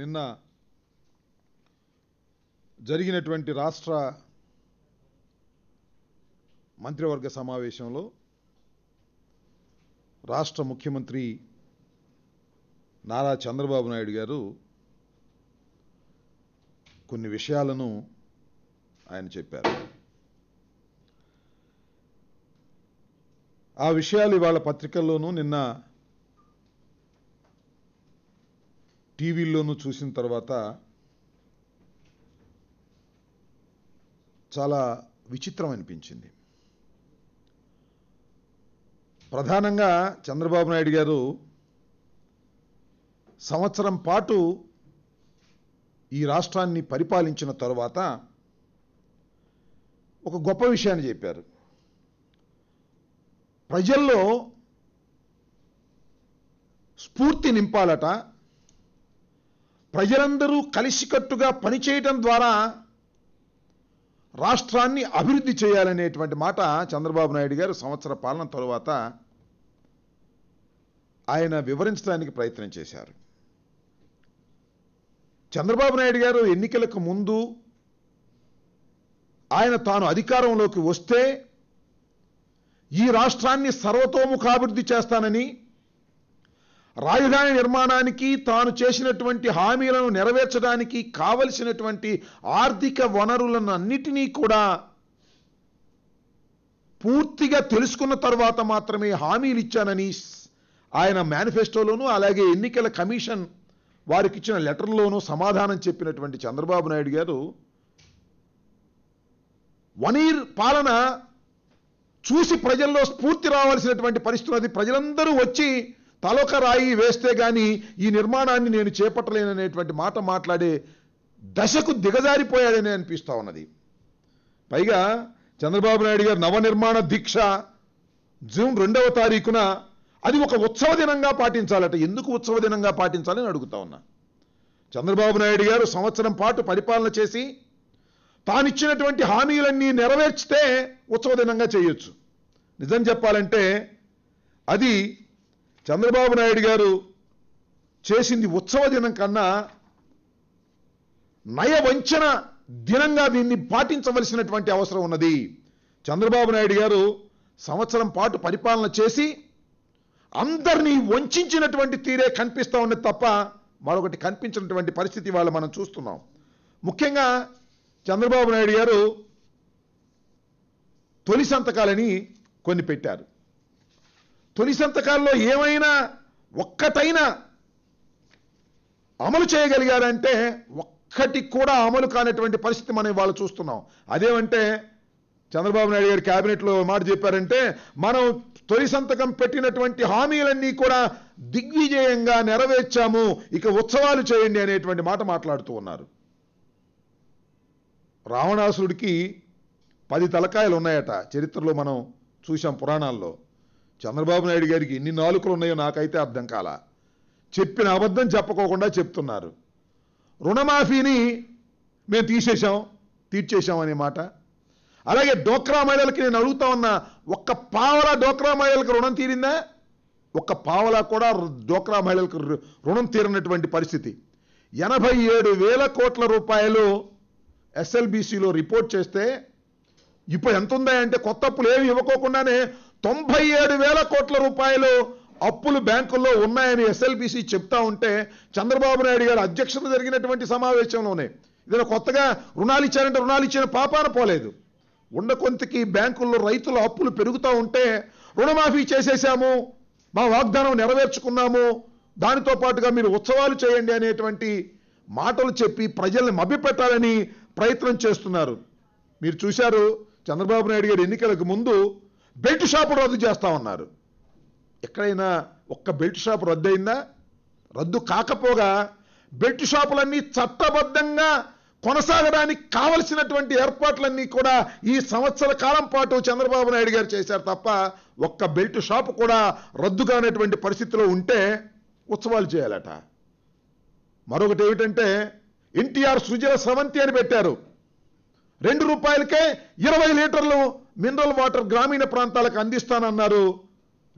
నిన్న జరిగినటువంటి రాష్ట్ర మంత్రివర్గ సమావేశంలో రాష్ట్ర ముఖ్యమంత్రి నారా చంద్రబాబు నాయుడు గారు కొన్ని విషయాలను ఆయన చెప్పారు ఆ విషయాలు ఇవాళ పత్రికల్లోనూ నిన్న టీవీల్లోనూ చూసిన తర్వాత చాలా విచిత్రం అనిపించింది ప్రధానంగా చంద్రబాబు నాయుడు గారు సంవత్సరం పాటు ఈ రాష్ట్రాన్ని పరిపాలించిన తరువాత ఒక గొప్ప విషయాన్ని చెప్పారు ప్రజల్లో స్ఫూర్తి నింపాలట ప్రజలందరూ కలిసికట్టుగా పనిచేయటం ద్వారా రాష్ట్రాన్ని అభివృద్ధి చేయాలనేటువంటి మాట చంద్రబాబు నాయుడు గారు సంవత్సర పాలన తరువాత ఆయన వివరించడానికి ప్రయత్నం చేశారు చంద్రబాబు నాయుడు గారు ఎన్నికలకు ముందు ఆయన తాను అధికారంలోకి వస్తే ఈ రాష్ట్రాన్ని సర్వతోముఖాభివృద్ధి చేస్తానని రాజధాని నిర్మాణానికి తాను చేసినటువంటి హామీలను నెరవేర్చడానికి కావలసినటువంటి ఆర్థిక వనరులను అన్నిటినీ కూడా పూర్తిగా తెలుసుకున్న తర్వాత మాత్రమే హామీలు ఇచ్చానని ఆయన మేనిఫెస్టోలోను అలాగే ఎన్నికల కమిషన్ వారికి ఇచ్చిన లెటర్లోనూ సమాధానం చెప్పినటువంటి చంద్రబాబు నాయుడు గారు వనీర్ పాలన చూసి ప్రజల్లో స్ఫూర్తి రావాల్సినటువంటి పరిస్థితులు అది ప్రజలందరూ వచ్చి తలొక రాయి వేస్తే కానీ ఈ నిర్మాణాన్ని నేను చేపట్టలేననేటువంటి మాట మాట్లాడే దశకు దిగజారిపోయాడని అనిపిస్తూ ఉన్నది పైగా చంద్రబాబు నాయుడు గారు నవ నిర్మాణ దీక్ష జూన్ రెండవ తారీఖున అది ఒక ఉత్సవ దినంగా పాటించాలట ఎందుకు ఉత్సవ దినంగా పాటించాలని అడుగుతా ఉన్నా చంద్రబాబు నాయుడు గారు సంవత్సరం పాటు పరిపాలన చేసి తానిచ్చినటువంటి హామీలన్నీ నెరవేర్చితే ఉత్సవ దినంగా చేయొచ్చు నిజం చెప్పాలంటే అది చంద్రబాబు నాయుడు గారు చేసింది ఉత్సవ దినం కన్నా నయ వంచన దినంగా దీన్ని పాటించవలసినటువంటి అవసరం ఉన్నది చంద్రబాబు నాయుడు గారు సంవత్సరం పాటు పరిపాలన చేసి అందరినీ వంచినటువంటి తీరే కనిపిస్తూ ఉన్నది తప్ప మరొకటి కనిపించినటువంటి పరిస్థితి వాళ్ళు మనం చూస్తున్నాం ముఖ్యంగా చంద్రబాబు నాయుడు గారు తొలి సంతకాలని కొన్ని పెట్టారు తొలి సంతకాల్లో ఏమైనా ఒక్కటైనా అమలు చేయగలిగారంటే ఒక్కటి కూడా అమలు కానటువంటి పరిస్థితి మనం వాళ్ళు చూస్తున్నాం అదేమంటే చంద్రబాబు నాయుడు గారు క్యాబినెట్లో మాట చెప్పారంటే మనం తొలి సంతకం పెట్టినటువంటి హామీలన్నీ కూడా దిగ్విజయంగా నెరవేర్చాము ఇక ఉత్సవాలు చేయండి అనేటువంటి మాట మాట్లాడుతూ ఉన్నారు రావణాసుడికి పది తలకాయలు ఉన్నాయట చరిత్రలో మనం చూసాం పురాణాల్లో చంద్రబాబు నాయుడు గారికి ఎన్ని నాలుకలు ఉన్నాయో నాకైతే అర్థం కాల చెప్పిన అబద్ధం చెప్పకోకుండా చెప్తున్నారు రుణమాఫీని మేము తీసేశాం తీర్చేశాం అనే మాట అలాగే డోక్రా మహిళలకి నేను అడుగుతా ఉన్న ఒక్క పావలా డోక్రా మహిళలకు రుణం తీరిందా ఒక్క పావలా కూడా డోక్రా మహిళలకు రుణం తీరినటువంటి పరిస్థితి ఎనభై ఏడు వేల కోట్ల రూపాయలు ఎస్ఎల్బీసీలో రిపోర్ట్ చేస్తే ఇప్పుడు ఎంత ఉందా అంటే కొత్త అప్పులు ఏమి ఇవ్వకోకుండానే తొంభై ఏడు వేల కోట్ల రూపాయలు అప్పులు బ్యాంకుల్లో ఉన్నాయని ఎస్ఎల్బిసి చెప్తా ఉంటే చంద్రబాబు నాయుడు గారు అధ్యక్షత జరిగినటువంటి సమావేశంలోనే ఇదే కొత్తగా రుణాలు ఇచ్చారంటే రుణాలు ఇచ్చిన పాపాన పోలేదు కొంతకి బ్యాంకుల్లో రైతుల అప్పులు పెరుగుతూ ఉంటే రుణమాఫీ చేసేసాము మా వాగ్దానం నెరవేర్చుకున్నాము దానితో పాటుగా మీరు ఉత్సవాలు చేయండి అనేటువంటి మాటలు చెప్పి ప్రజల్ని మభ్యపెట్టాలని ప్రయత్నం చేస్తున్నారు మీరు చూశారు చంద్రబాబు నాయుడు గారు ఎన్నికలకు ముందు బెల్ట్ షాపులు రద్దు చేస్తా ఉన్నారు ఎక్కడైనా ఒక్క బెల్ట్ షాప్ రద్దయిందా రద్దు కాకపోగా బెల్ట్ షాపులన్నీ చట్టబద్ధంగా కొనసాగడానికి కావలసినటువంటి ఏర్పాట్లన్నీ కూడా ఈ సంవత్సర కాలం పాటు చంద్రబాబు నాయుడు గారు చేశారు తప్ప ఒక్క బెల్ట్ షాప్ కూడా రద్దు కానటువంటి పరిస్థితిలో ఉంటే ఉత్సవాలు చేయాలట మరొకటి ఏమిటంటే ఎన్టీఆర్ సుజల సవంతి అని పెట్టారు రెండు రూపాయలకే ఇరవై లీటర్లు మినరల్ వాటర్ గ్రామీణ ప్రాంతాలకు అందిస్తానన్నారు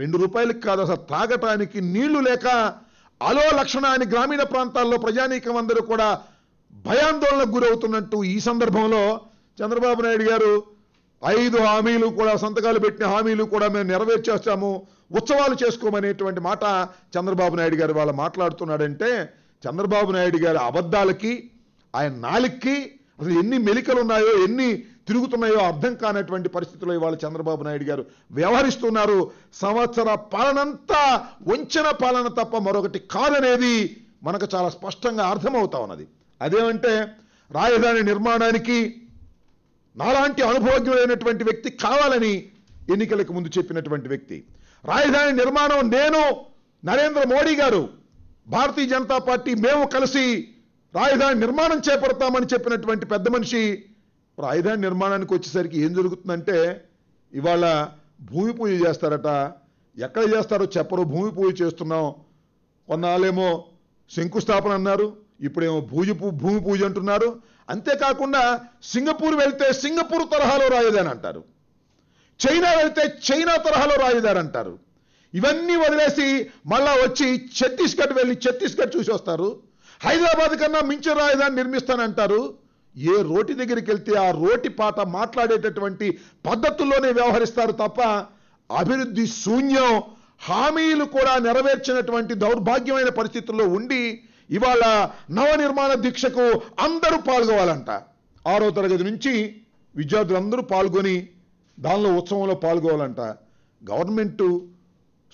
రెండు రూపాయలకు కాదు అసలు తాగటానికి నీళ్లు లేక అలో లక్షణ అని గ్రామీణ ప్రాంతాల్లో ప్రజానీకం అందరూ కూడా భయాందోళనకు గురవుతున్నట్టు ఈ సందర్భంలో చంద్రబాబు నాయుడు గారు ఐదు హామీలు కూడా సంతకాలు పెట్టిన హామీలు కూడా మేము నెరవేర్చేస్తాము ఉత్సవాలు చేసుకోమనేటువంటి మాట చంద్రబాబు నాయుడు గారు వాళ్ళు మాట్లాడుతున్నాడంటే చంద్రబాబు నాయుడు గారి అబద్ధాలకి ఆయన నాలిక్కి అసలు ఎన్ని మెలికలు ఉన్నాయో ఎన్ని తిరుగుతున్నాయో అర్థం కానటువంటి పరిస్థితిలో ఇవాళ చంద్రబాబు నాయుడు గారు వ్యవహరిస్తున్నారు సంవత్సర పాలనంతా వంచన పాలన తప్ప మరొకటి కాదనేది మనకు చాలా స్పష్టంగా అర్థమవుతా ఉన్నది అదేమంటే రాజధాని నిర్మాణానికి నాలాంటి అనుభవజ్ఞుడైనటువంటి వ్యక్తి కావాలని ఎన్నికలకు ముందు చెప్పినటువంటి వ్యక్తి రాజధాని నిర్మాణం నేను నరేంద్ర మోడీ గారు భారతీయ జనతా పార్టీ మేము కలిసి రాజధాని నిర్మాణం చేపడతామని చెప్పినటువంటి పెద్ద మనిషి రాజధాని నిర్మాణానికి వచ్చేసరికి ఏం జరుగుతుందంటే ఇవాళ భూమి పూజ చేస్తారట ఎక్కడ చేస్తారో చెప్పరు భూమి పూజ చేస్తున్నాం కొన్నాళ్ళేమో శంకుస్థాపన అన్నారు ఇప్పుడేమో భూజ భూమి పూజ అంటున్నారు అంతేకాకుండా సింగపూర్ వెళ్తే సింగపూర్ తరహాలో రాజధాని అంటారు చైనా వెళ్తే చైనా తరహాలో రాజధాని అంటారు ఇవన్నీ వదిలేసి మళ్ళా వచ్చి ఛత్తీస్గఢ్ వెళ్ళి ఛత్తీస్గఢ్ చూసి వస్తారు హైదరాబాద్ కన్నా మించిన రాజధాని నిర్మిస్తానంటారు ఏ రోటి దగ్గరికి వెళ్తే ఆ రోటి పాట మాట్లాడేటటువంటి పద్ధతుల్లోనే వ్యవహరిస్తారు తప్ప అభివృద్ధి శూన్యం హామీలు కూడా నెరవేర్చినటువంటి దౌర్భాగ్యమైన పరిస్థితుల్లో ఉండి ఇవాళ నవనిర్మాణ దీక్షకు అందరూ పాల్గొవాలంట ఆరో తరగతి నుంచి విద్యార్థులందరూ పాల్గొని దానిలో ఉత్సవంలో పాల్గొవాలంట గవర్నమెంటు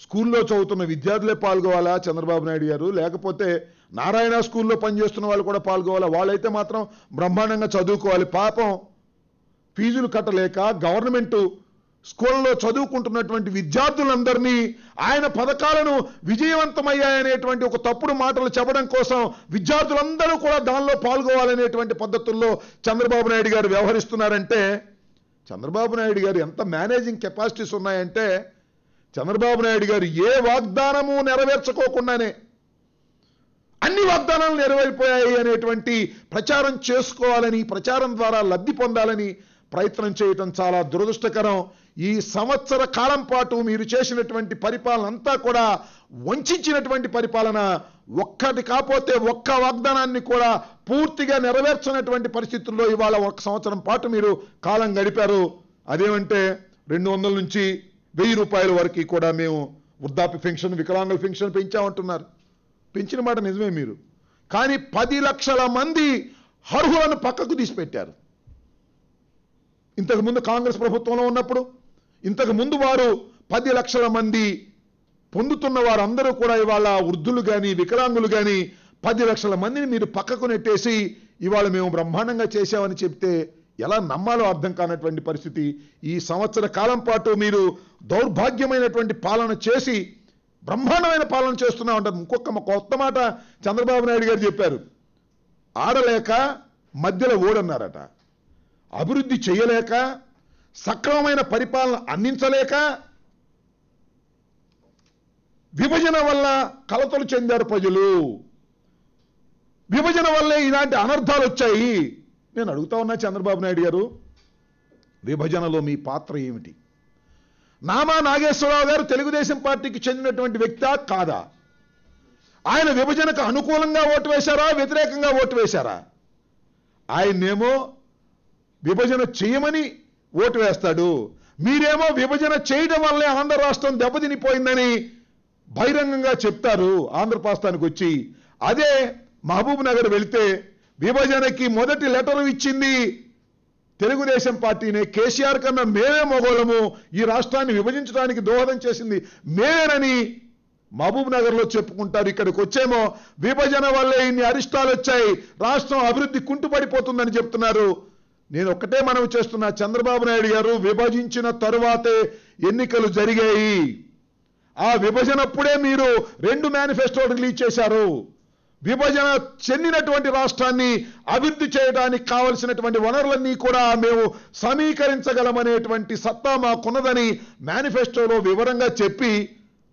స్కూల్లో చదువుతున్న విద్యార్థులే పాల్గొవాలా చంద్రబాబు నాయుడు గారు లేకపోతే నారాయణ స్కూల్లో పనిచేస్తున్న వాళ్ళు కూడా పాల్గొవాలి వాళ్ళైతే మాత్రం బ్రహ్మాండంగా చదువుకోవాలి పాపం ఫీజులు కట్టలేక గవర్నమెంటు స్కూల్లో చదువుకుంటున్నటువంటి విద్యార్థులందరినీ ఆయన పథకాలను విజయవంతమయ్యాయనేటువంటి ఒక తప్పుడు మాటలు చెప్పడం కోసం విద్యార్థులందరూ కూడా దానిలో పాల్గొవాలనేటువంటి పద్ధతుల్లో చంద్రబాబు నాయుడు గారు వ్యవహరిస్తున్నారంటే చంద్రబాబు నాయుడు గారు ఎంత మేనేజింగ్ కెపాసిటీస్ ఉన్నాయంటే చంద్రబాబు నాయుడు గారు ఏ వాగ్దానము నెరవేర్చుకోకుండానే అన్ని వాగ్దానాలు నెరవేరిపోయాయి అనేటువంటి ప్రచారం చేసుకోవాలని ప్రచారం ద్వారా లబ్ధి పొందాలని ప్రయత్నం చేయటం చాలా దురదృష్టకరం ఈ సంవత్సర కాలం పాటు మీరు చేసినటువంటి పరిపాలన అంతా కూడా వంచినటువంటి పరిపాలన ఒక్కటి కాకపోతే ఒక్క వాగ్దానాన్ని కూడా పూర్తిగా నెరవేర్చినటువంటి పరిస్థితుల్లో ఇవాళ ఒక సంవత్సరం పాటు మీరు కాలం గడిపారు అదేమంటే రెండు వందల నుంచి వెయ్యి రూపాయల వరకు కూడా మేము వృద్ధాప్య పెన్షన్ వికలాంగుల పెన్షన్ పెంచామంటున్నారు పెంచిన మాట నిజమే మీరు కానీ పది లక్షల మంది అర్హులను పక్కకు తీసిపెట్టారు ఇంతకుముందు కాంగ్రెస్ ప్రభుత్వంలో ఉన్నప్పుడు ఇంతకుముందు వారు పది లక్షల మంది పొందుతున్న వారందరూ కూడా ఇవాళ వృద్ధులు కానీ వికలాంగులు కానీ పది లక్షల మందిని మీరు పక్కకు నెట్టేసి ఇవాళ మేము బ్రహ్మాండంగా చేశామని చెప్తే ఎలా నమ్మాలో అర్థం కానటువంటి పరిస్థితి ఈ సంవత్సర కాలం పాటు మీరు దౌర్భాగ్యమైనటువంటి పాలన చేసి బ్రహ్మాండమైన పాలన అంటారు ఇంకొక కొత్త మాట చంద్రబాబు నాయుడు గారు చెప్పారు ఆడలేక మధ్యలో ఓడన్నారట అభివృద్ధి చేయలేక సక్రమమైన పరిపాలన అందించలేక విభజన వల్ల కలతలు చెందారు ప్రజలు విభజన వల్లే ఇలాంటి అనర్థాలు వచ్చాయి నేను అడుగుతా ఉన్నా చంద్రబాబు నాయుడు గారు విభజనలో మీ పాత్ర ఏమిటి నామా నాగేశ్వరరావు గారు తెలుగుదేశం పార్టీకి చెందినటువంటి వ్యక్తి కాదా ఆయన విభజనకు అనుకూలంగా ఓటు వేశారా వ్యతిరేకంగా ఓటు వేశారా ఆయన్నేమో విభజన చేయమని ఓటు వేస్తాడు మీరేమో విభజన చేయడం వల్లే ఆంధ్ర రాష్ట్రం దెబ్బతినిపోయిందని బహిరంగంగా చెప్తారు ఆంధ్రప్రాస్తానికి వచ్చి అదే మహబూబ్ నగర్ వెళితే విభజనకి మొదటి లెటర్ ఇచ్చింది తెలుగుదేశం పార్టీనే కేసీఆర్ కన్నా మేమే మొగోళము ఈ రాష్ట్రాన్ని విభజించడానికి దోహదం చేసింది మేరని మహబూబ్ నగర్లో చెప్పుకుంటారు ఇక్కడికి వచ్చేమో విభజన వల్లే ఇన్ని అరిష్టాలు వచ్చాయి రాష్ట్రం అభివృద్ధి కుంటుపడిపోతుందని చెప్తున్నారు నేను ఒక్కటే మనవి చేస్తున్నా చంద్రబాబు నాయుడు గారు విభజించిన తరువాతే ఎన్నికలు జరిగాయి ఆ విభజనప్పుడే మీరు రెండు మేనిఫెస్టో రిలీజ్ చేశారు విభజన చెందినటువంటి రాష్ట్రాన్ని అభివృద్ధి చేయడానికి కావలసినటువంటి వనరులన్నీ కూడా మేము సమీకరించగలమనేటువంటి సత్తా మాకున్నదని మేనిఫెస్టోలో వివరంగా చెప్పి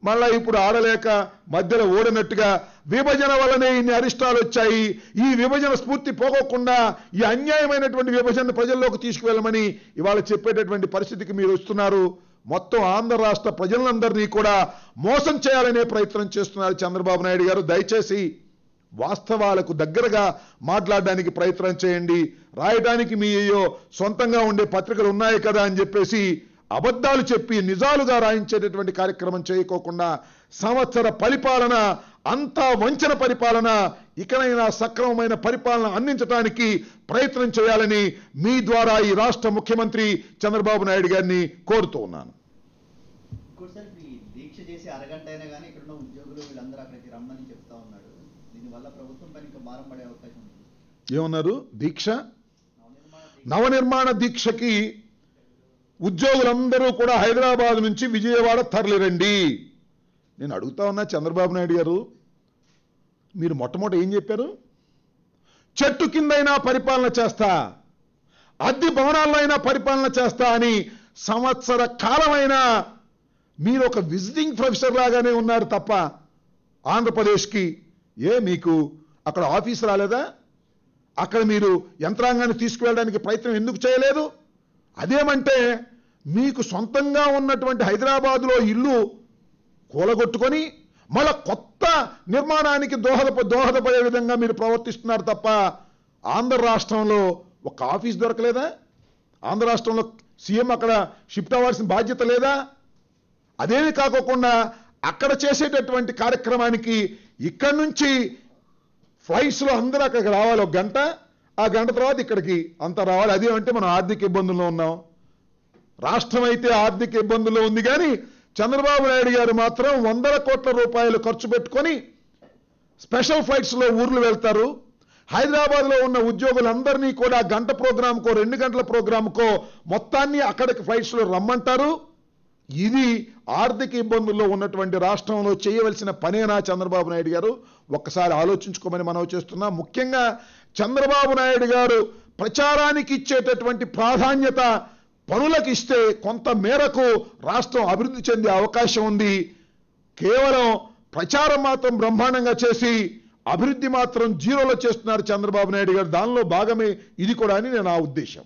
మళ్ళా ఇప్పుడు ఆడలేక మధ్యలో ఓడినట్టుగా విభజన వల్లనే ఇన్ని అరిష్టాలు వచ్చాయి ఈ విభజన స్ఫూర్తి పోగొకుండా ఈ అన్యాయమైనటువంటి విభజన ప్రజల్లోకి తీసుకువెళ్ళమని ఇవాళ చెప్పేటటువంటి పరిస్థితికి మీరు వస్తున్నారు మొత్తం ఆంధ్ర రాష్ట్ర ప్రజలందరినీ కూడా మోసం చేయాలనే ప్రయత్నం చేస్తున్నారు చంద్రబాబు నాయుడు గారు దయచేసి వాస్తవాలకు దగ్గరగా మాట్లాడడానికి ప్రయత్నం చేయండి రాయడానికి మీ అయ్యో సొంతంగా ఉండే పత్రికలు ఉన్నాయి కదా అని చెప్పేసి అబద్ధాలు చెప్పి నిజాలుగా రాయించేటటువంటి కార్యక్రమం చేయకోకుండా సంవత్సర పరిపాలన అంతా వంచన పరిపాలన ఇకనైనా సక్రమమైన పరిపాలన అందించడానికి ప్రయత్నం చేయాలని మీ ద్వారా ఈ రాష్ట్ర ముఖ్యమంత్రి చంద్రబాబు నాయుడు గారిని కోరుతూ ఉన్నాను దీక్ష చేసి అరగంట అయినా కానీ ఇక్కడ ఉన్న ఉద్యోగులు వీళ్ళందరూ అక్కడికి రమ్మని చెప్తా ఉన్నాడు ఏమన్నారు దీక్ష నవనిర్మాణ దీక్షకి ఉద్యోగులందరూ కూడా హైదరాబాద్ నుంచి విజయవాడ తరలిరండి నేను అడుగుతా ఉన్నా చంద్రబాబు నాయుడు గారు మీరు మొట్టమొదట ఏం చెప్పారు చెట్టు కిందైనా పరిపాలన చేస్తా అద్దె భవనాల్లో అయినా పరిపాలన చేస్తా అని సంవత్సర కాలమైనా మీరు ఒక విజిటింగ్ ప్రొఫెసర్ లాగానే ఉన్నారు తప్ప ఆంధ్రప్రదేశ్కి ఏ మీకు అక్కడ ఆఫీస్ రాలేదా అక్కడ మీరు యంత్రాంగాన్ని తీసుకువెళ్ళడానికి ప్రయత్నం ఎందుకు చేయలేదు అదేమంటే మీకు సొంతంగా ఉన్నటువంటి హైదరాబాదులో ఇల్లు కూలగొట్టుకొని మళ్ళా కొత్త నిర్మాణానికి దోహద దోహదపడే విధంగా మీరు ప్రవర్తిస్తున్నారు తప్ప ఆంధ్ర రాష్ట్రంలో ఒక ఆఫీస్ దొరకలేదా ఆంధ్ర రాష్ట్రంలో సీఎం అక్కడ షిఫ్ట్ అవ్వాల్సిన బాధ్యత లేదా అదేమి కాకోకుండా అక్కడ చేసేటటువంటి కార్యక్రమానికి ఇక్కడి నుంచి ఫ్లైట్స్లో అందరూ అక్కడికి రావాలి ఒక గంట ఆ గంట తర్వాత ఇక్కడికి అంత రావాలి అదేమంటే మనం ఆర్థిక ఇబ్బందుల్లో ఉన్నాం రాష్ట్రం అయితే ఆర్థిక ఇబ్బందుల్లో ఉంది కానీ చంద్రబాబు నాయుడు గారు మాత్రం వందల కోట్ల రూపాయలు ఖర్చు పెట్టుకొని స్పెషల్ ఫ్లైట్స్లో ఊర్లు వెళ్తారు హైదరాబాద్లో ఉన్న ఉద్యోగులందరినీ కూడా గంట ప్రోగ్రాంకో రెండు గంటల ప్రోగ్రాంకో మొత్తాన్ని అక్కడికి ఫ్లైట్స్లో రమ్మంటారు ఇది ఆర్థిక ఇబ్బందుల్లో ఉన్నటువంటి రాష్ట్రంలో చేయవలసిన పనేనా చంద్రబాబు నాయుడు గారు ఒక్కసారి ఆలోచించుకోమని మనం చేస్తున్నాం ముఖ్యంగా చంద్రబాబు నాయుడు గారు ప్రచారానికి ఇచ్చేటటువంటి ప్రాధాన్యత పనులకు ఇస్తే కొంత మేరకు రాష్ట్రం అభివృద్ధి చెందే అవకాశం ఉంది కేవలం ప్రచారం మాత్రం బ్రహ్మాండంగా చేసి అభివృద్ధి మాత్రం జీరోలో చేస్తున్నారు చంద్రబాబు నాయుడు గారు దానిలో భాగమే ఇది కూడా అని నేను నా ఉద్దేశం